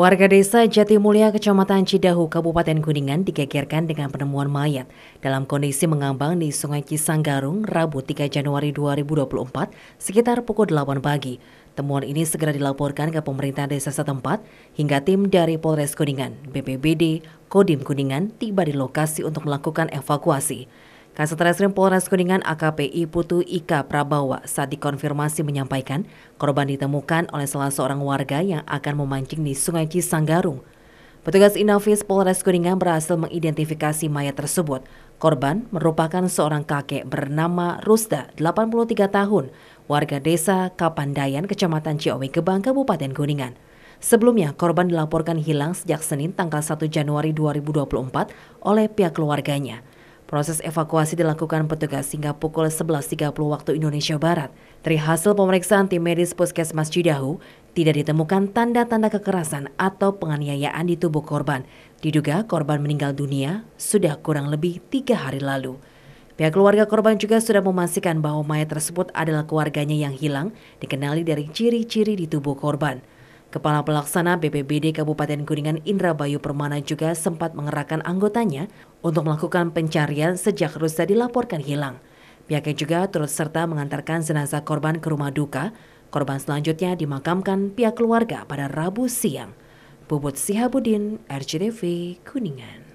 Warga desa Jatimulia, Kecamatan Cidahu, Kabupaten Kuningan digegerkan dengan penemuan mayat dalam kondisi mengambang di Sungai Cisanggarung, Rabu 3 Januari 2024, sekitar pukul 8 pagi. Temuan ini segera dilaporkan ke pemerintah desa setempat hingga tim dari Polres Kuningan, BPBD, Kodim Kuningan tiba di lokasi untuk melakukan evakuasi. Kasat Reskrim Polres Kuningan AKPI Putu Ika Prabawa saat dikonfirmasi menyampaikan korban ditemukan oleh salah seorang warga yang akan memancing di Sungai Cisanggarung. Petugas Inavis Polres Kuningan berhasil mengidentifikasi mayat tersebut. Korban merupakan seorang kakek bernama Rusda, 83 tahun, warga desa Kapandayan, Kecamatan Ciawi Gebang, Kabupaten Kuningan. Sebelumnya, korban dilaporkan hilang sejak Senin tanggal 1 Januari 2024 oleh pihak keluarganya. Proses evakuasi dilakukan petugas hingga pukul 11.30 waktu Indonesia Barat. Dari hasil pemeriksaan tim medis Puskesmas Cidahu, tidak ditemukan tanda-tanda kekerasan atau penganiayaan di tubuh korban. Diduga korban meninggal dunia sudah kurang lebih tiga hari lalu. Pihak keluarga korban juga sudah memastikan bahwa mayat tersebut adalah keluarganya yang hilang, dikenali dari ciri-ciri di tubuh korban. Kepala Pelaksana BPBD Kabupaten Kuningan Indra Bayu Permana juga sempat mengerahkan anggotanya untuk melakukan pencarian sejak rusa dilaporkan hilang. Pihaknya juga turut serta mengantarkan jenazah korban ke rumah duka. Korban selanjutnya dimakamkan pihak keluarga pada Rabu siang. Bubut Sihabudin, RCTV, Kuningan.